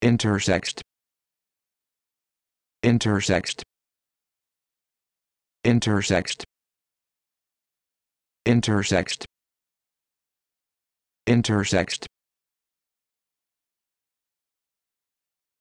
intersect intersect intersect intersect intersect